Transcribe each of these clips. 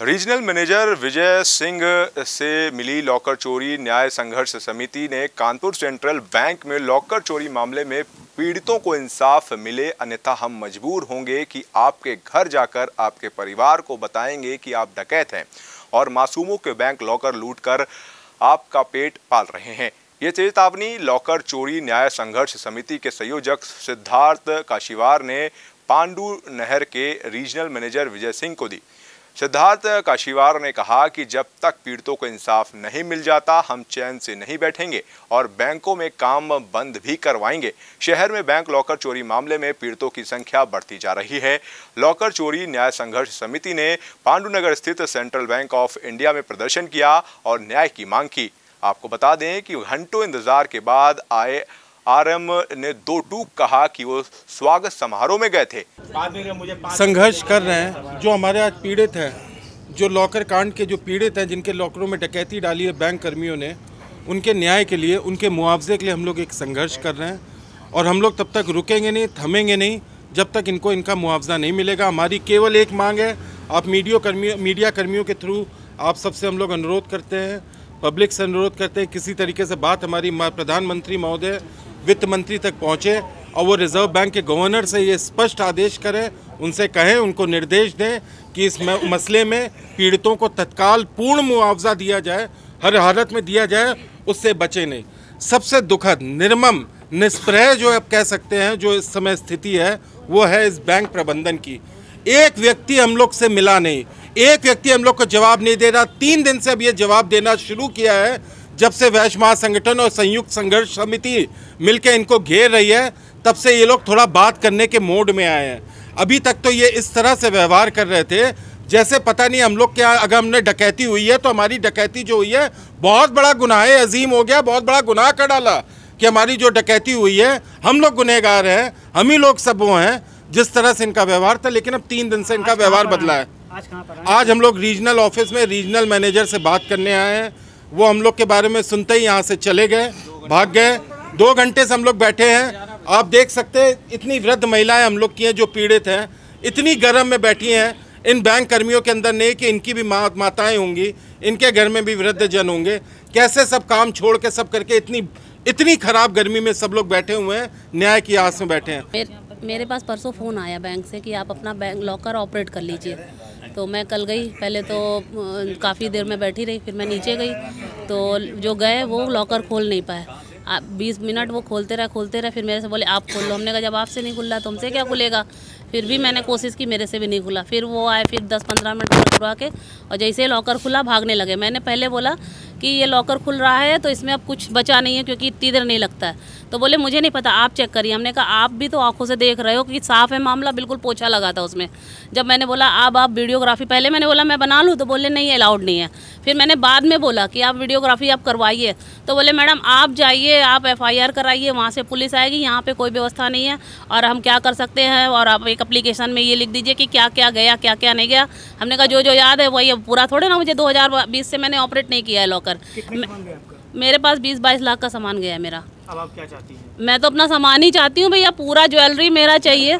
regional manager विजय सिंह से मिली locker चोरी न्याय संघर्ष समिति ने कानपुर सेंट्रल बैंक में लॉकर चोरी मामले में पीड़ितों को इंसाफ मिले अन्यथा हम मजबूर होंगे कि आपके घर जाकर आपके परिवार को बताएंगे कि आप डकैत हैं और मासूमों के बैंक लॉकर लूट कर आपका पेट पाल रहे हैं ये चेतावनी लॉकर चोरी न्याय संघर्ष समिति के संयोजक सिद्धार्थ काशीवार ने पांडू नहर के रीजनल मैनेजर विजय सिंह को दी सिद्धार्थ काशीवार ने कहा कि जब तक पीड़ितों को इंसाफ नहीं मिल जाता हम चैन से नहीं बैठेंगे और बैंकों में काम बंद भी करवाएंगे शहर में बैंक लॉकर चोरी मामले में पीड़ितों की संख्या बढ़ती जा रही है लॉकर चोरी न्याय संघर्ष समिति ने पांडुनगर स्थित सेंट्रल बैंक ऑफ इंडिया में प्रदर्शन किया और न्याय की मांग की आपको बता दें कि घंटों इंतजार के बाद आए आरएम ने दो टूक कहा कि वो स्वागत समारोह में गए थे संघर्ष कर रहे हैं जो हमारे आज पीड़ित हैं जो लॉकर कांड के जो पीड़ित हैं जिनके लॉकरों में डकैती डाली है बैंक कर्मियों ने उनके न्याय के लिए उनके मुआवजे के लिए हम लोग एक संघर्ष कर रहे हैं और हम लोग तब तक रुकेंगे नहीं थमेंगे नहीं जब तक इनको इनका मुआवजा नहीं मिलेगा हमारी केवल एक मांग है आप मीडियो कर्मी मीडिया कर्मियों के थ्रू आप सबसे हम लोग अनुरोध करते हैं पब्लिक से अनुरोध करते हैं किसी तरीके से बात हमारी प्रधानमंत्री महोदय वित्त मंत्री तक पहुँचे और वो रिजर्व बैंक के गवर्नर से ये स्पष्ट आदेश करें उनसे कहें उनको निर्देश दें कि इस मसले में पीड़ितों को तत्काल पूर्ण मुआवजा दिया जाए हर हालत में दिया जाए उससे बचे नहीं सबसे दुखद निर्मम निष्प्रह जो आप कह सकते हैं जो इस समय स्थिति है वो है इस बैंक प्रबंधन की एक व्यक्ति हम लोग से मिला नहीं एक व्यक्ति हम लोग को जवाब नहीं दे रहा तीन दिन से अब ये जवाब देना शुरू किया है जब से वैश्य महासंगठन और संयुक्त संघर्ष समिति मिलकर इनको घेर रही है तब से ये लोग थोड़ा बात करने के मोड में आए हैं अभी तक तो ये इस तरह से व्यवहार कर रहे थे जैसे पता नहीं हम लोग क्या अगर हमने डकैती हुई है तो हमारी डकैती जो हुई है बहुत बड़ा गुनाह अजीम हो गया बहुत बड़ा गुनाह कर डाला कि हमारी जो डकैती हुई है हम लोग गुनहगार हैं हम ही लोग सब वो हैं जिस तरह से इनका व्यवहार था लेकिन अब तीन दिन से इनका व्यवहार बदला है आज, आज हम लोग रीजनल ऑफिस में रीजनल मैनेजर से बात करने आए हैं वो हम लोग के बारे में सुनते ही यहाँ से चले गए भाग गए दो घंटे से हम लोग बैठे हैं आप देख सकते हैं इतनी वृद्ध महिलाएं हम लोग की हैं जो पीड़ित हैं इतनी गर्म में बैठी हैं इन बैंक कर्मियों के अंदर नहीं कि इनकी भी मा, माताएं होंगी इनके घर में भी वृद्ध जन होंगे कैसे सब काम छोड़ के सब करके इतनी इतनी खराब गर्मी में सब लोग बैठे हुए हैं न्याय की आस में बैठे हैं मेरे, पास परसों फ़ोन आया बैंक से कि आप अपना बैंक लॉकर ऑपरेट कर लीजिए तो मैं कल गई पहले तो काफ़ी देर में बैठी रही फिर मैं नीचे गई तो जो गए वो लॉकर खोल नहीं पाए बीस मिनट वो खोलते रहे खोलते रहे फिर मेरे से बोले आप खोल लो हमने कहा जब आपसे नहीं खुल रहा तुमसे क्या खुलेगा फिर भी मैंने कोशिश की मेरे से भी नहीं खुला फिर वो आए फिर दस पंद्रह मिनट खुलवा के और जैसे लॉकर खुला भागने लगे मैंने पहले बोला कि ये लॉकर खुल रहा है तो इसमें अब कुछ बचा नहीं है क्योंकि इतनी देर नहीं लगता है तो बोले मुझे नहीं पता आप चेक करिए हमने कहा आप भी तो आंखों से देख रहे हो कि साफ़ है मामला बिल्कुल पोछा लगा था उसमें जब मैंने बोला अब आप वीडियोग्राफी पहले मैंने बोला मैं बना लूँ तो बोले नहीं अलाउड नहीं है फिर मैंने बाद में बोला कि आप वीडियोग्राफी आप करवाइए तो बोले मैडम आप जाइए आप एफ कराइए वहाँ से पुलिस आएगी यहाँ पर कोई व्यवस्था नहीं है और हम क्या कर सकते हैं और आप एक अप्लीकेशन में ये लिख दीजिए कि क्या क्या गया क्या क्या नहीं गया हमने कहा जो जो याद है वही पूरा थोड़े ना मुझे दो से मैंने ऑपरेट नहीं किया है लॉकर कर मेरे पास बीस बाईस लाख का सामान गया है मेरा अब आप क्या चाहती हैं मैं तो अपना सामान ही चाहती हूँ भैया पूरा ज्वेलरी मेरा चाहिए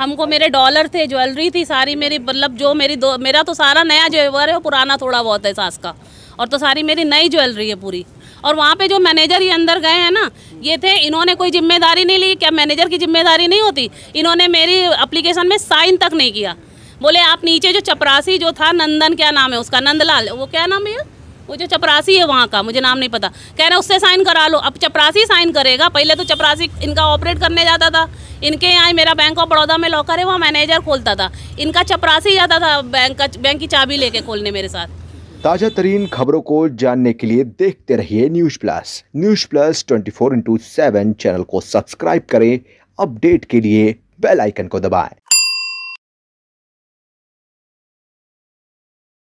हमको मेरे डॉलर थे ज्वेलरी थी सारी मेरी मतलब जो मेरी दो मेरा तो सारा नया ज्वेलर है पुराना थोड़ा बहुत है सास का और तो सारी मेरी नई ज्वेलरी है पूरी और वहाँ पे जो मैनेजर ये अंदर गए हैं ना ये थे इन्होंने कोई जिम्मेदारी नहीं ली क्या मैनेजर की जिम्मेदारी नहीं होती इन्होंने मेरी अप्लीकेशन में साइन तक नहीं किया बोले आप नीचे जो चपरासी जो था नंदन क्या नाम है उसका नंदलाल वो क्या नाम है वो जो चपरासी है वहाँ का मुझे नाम नहीं पता कह रहे उससे साइन करा लो अब चपरासी साइन करेगा पहले तो चपरासी इनका ऑपरेट करने जाता था इनके यहाँ मेरा बैंक ऑफ बड़ौदा में लॉकर है वहाँ मैनेजर खोलता था इनका चपरासी जाता था बैंक का बैंक की चाबी लेके खोलने मेरे साथ ताज़ा तरीन खबरों को जानने के लिए देखते रहिए news plus news plus twenty four into seven channel को सब्सक्राइब करें अपडेट के लिए बेलाइकन को दबाएँ